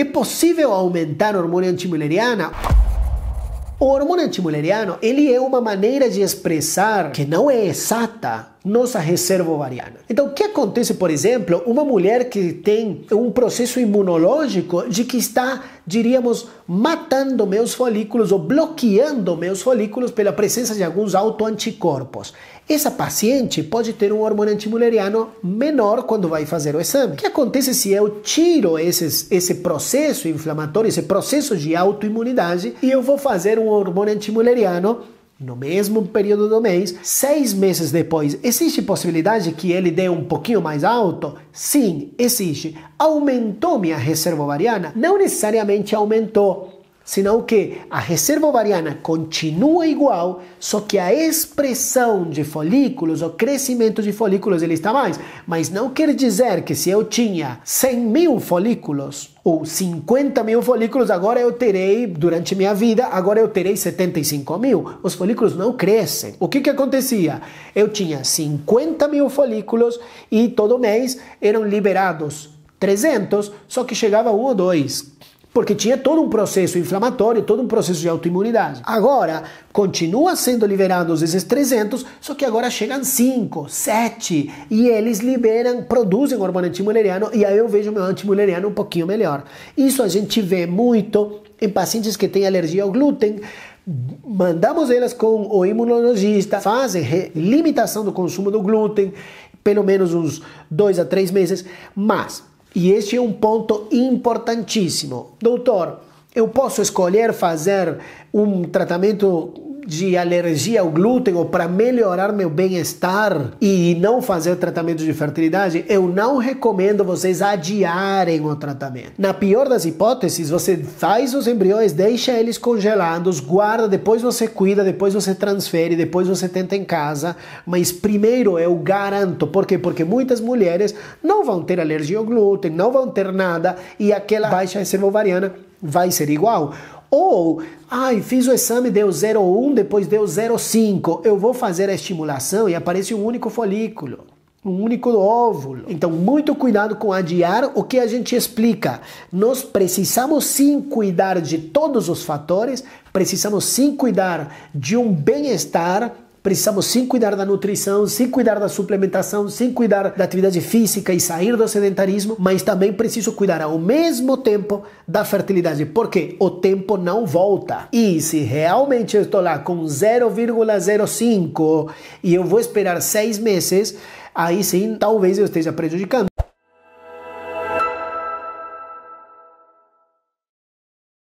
É possível aumentar o hormônio antimuleriana? O hormônio antimuleriano, ele é uma maneira de expressar que não é exata nossa reserva ovariana. Então, o que acontece, por exemplo, uma mulher que tem um processo imunológico de que está diríamos, matando meus folículos ou bloqueando meus folículos pela presença de alguns autoanticorpos. Essa paciente pode ter um hormônio antimuleriano menor quando vai fazer o exame. O que acontece se eu tiro esses, esse processo inflamatório, esse processo de autoimunidade e eu vou fazer um hormônio antimuleriano no mesmo período do mês, seis meses depois, existe possibilidade que ele dê um pouquinho mais alto? Sim, existe. Aumentou minha reserva ovariana? Não necessariamente aumentou senão que a reserva ovariana continua igual, só que a expressão de folículos, o crescimento de folículos, ele está mais. Mas não quer dizer que se eu tinha 100 mil folículos ou 50 mil folículos, agora eu terei, durante minha vida, agora eu terei 75 mil. Os folículos não crescem. O que que acontecia? Eu tinha 50 mil folículos e todo mês eram liberados 300, só que chegava um ou dois porque tinha todo um processo inflamatório, todo um processo de autoimunidade. Agora, continua sendo liberados esses 300, só que agora chegam 5, 7, e eles liberam, produzem hormônio antimuleriano, e aí eu vejo meu antimuleriano um pouquinho melhor. Isso a gente vê muito em pacientes que têm alergia ao glúten, mandamos elas com o imunologista, fazem limitação do consumo do glúten, pelo menos uns 2 a 3 meses, mas e este é um ponto importantíssimo. Doutor, eu posso escolher fazer um tratamento de alergia ao glúten ou para melhorar meu bem-estar e não fazer tratamento de fertilidade, eu não recomendo vocês adiarem o tratamento. Na pior das hipóteses, você faz os embriões, deixa eles congelados, guarda, depois você cuida, depois você transfere, depois você tenta em casa, mas primeiro eu garanto, por quê? Porque muitas mulheres não vão ter alergia ao glúten, não vão ter nada e aquela baixa reserva ovariana vai ser igual. Ou, ai, fiz o exame, deu 0,1, depois deu 0,5. Eu vou fazer a estimulação e aparece um único folículo um único óvulo. Então, muito cuidado com adiar o que a gente explica. Nós precisamos sim cuidar de todos os fatores, precisamos sim cuidar de um bem-estar Precisamos sim cuidar da nutrição, sim cuidar da suplementação, sim cuidar da atividade física e sair do sedentarismo, mas também preciso cuidar ao mesmo tempo da fertilidade, porque o tempo não volta. E se realmente eu estou lá com 0,05 e eu vou esperar seis meses, aí sim talvez eu esteja prejudicando